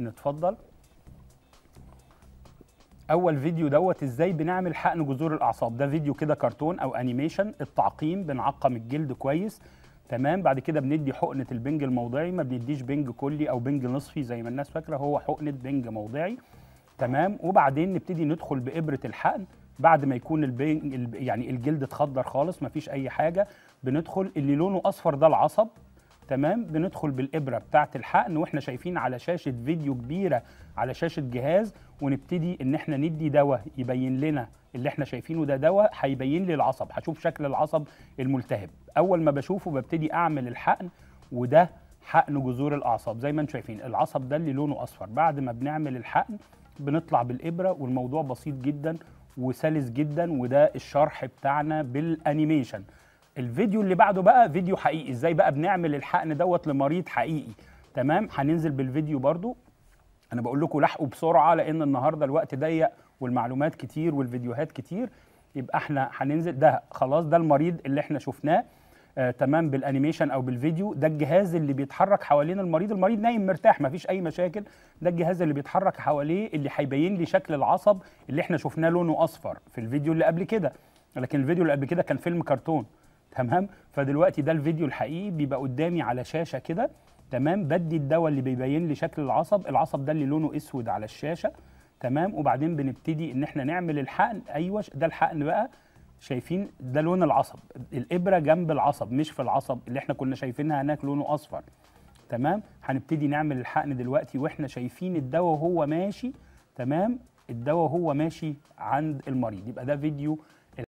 نتفضل اول فيديو دوت ازاي بنعمل حقن جذور الاعصاب ده فيديو كده كرتون او انيميشن التعقيم بنعقم الجلد كويس تمام بعد كده بندي حقنه البنج الموضعي ما بنديش بنج كلي او بنج نصفي زي ما الناس فاكره هو حقنه بنج موضعي تمام وبعدين نبتدي ندخل بابره الحقن بعد ما يكون البنج يعني الجلد اتخضر خالص ما فيش اي حاجه بندخل اللي لونه اصفر ده العصب تمام بندخل بالابره بتاعه الحقن واحنا شايفين على شاشه فيديو كبيره على شاشه جهاز ونبتدي ان احنا ندي دواء يبين لنا اللي احنا شايفينه ده دواء هيبين لي العصب هشوف شكل العصب الملتهب اول ما بشوفه ببتدي اعمل الحقن وده حقن جذور الاعصاب زي ما انتم شايفين العصب ده اللي لونه اصفر بعد ما بنعمل الحقن بنطلع بالابره والموضوع بسيط جدا وسلس جدا وده الشرح بتاعنا بالانيميشن الفيديو اللي بعده بقى فيديو حقيقي ازاي بقى بنعمل الحقن دوت لمريض حقيقي تمام هننزل بالفيديو برضو انا بقول لكم لحقوا بسرعه لان النهارده الوقت ضيق والمعلومات كتير والفيديوهات كتير يبقى احنا هننزل ده خلاص ده المريض اللي احنا شفناه آه تمام بالانيميشن او بالفيديو ده الجهاز اللي بيتحرك حوالين المريض المريض نايم مرتاح مفيش اي مشاكل ده الجهاز اللي بيتحرك حواليه اللي هيبين لي شكل العصب اللي احنا شفناه لونه اصفر في الفيديو اللي قبل كده لكن الفيديو اللي قبل كده كان فيلم كرتون تمام فدلوقتي ده الفيديو الحقيقي بيبقى قدامي على شاشه كده تمام بدي الدواء اللي بيبين لي شكل العصب العصب ده اللي لونه اسود على الشاشه تمام وبعدين بنبتدي ان احنا نعمل الحقن ايوه ده الحقن بقى شايفين ده لون العصب الابره جنب العصب مش في العصب اللي احنا كنا شايفينها هناك لونه اصفر تمام هنبتدي نعمل الحقن دلوقتي واحنا شايفين الدواء وهو ماشي تمام الدواء وهو ماشي عند المريض يبقى ده فيديو